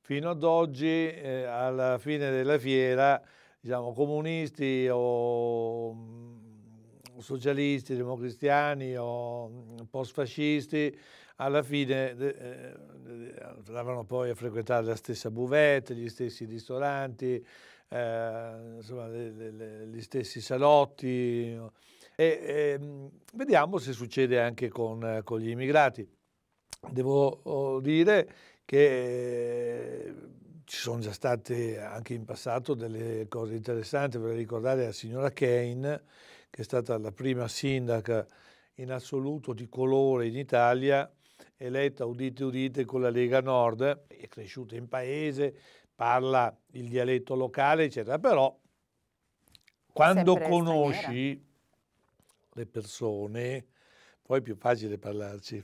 Fino ad oggi, eh, alla fine della fiera, diciamo, comunisti o mm, socialisti, democristiani o mm, post-fascisti, alla fine eh, eh, andavano poi a frequentare la stessa buvette, gli stessi ristoranti, eh, insomma, le, le, le, gli stessi salotti. E, ehm, vediamo se succede anche con, con gli immigrati. Devo oh, dire che eh, ci sono già state anche in passato delle cose interessanti, vorrei ricordare la signora Kane, che è stata la prima sindaca in assoluto di colore in Italia, eletta, udite, udite, con la Lega Nord, è cresciuta in paese, parla il dialetto locale, eccetera, però quando Sempre conosci, le persone, poi è più facile parlarci.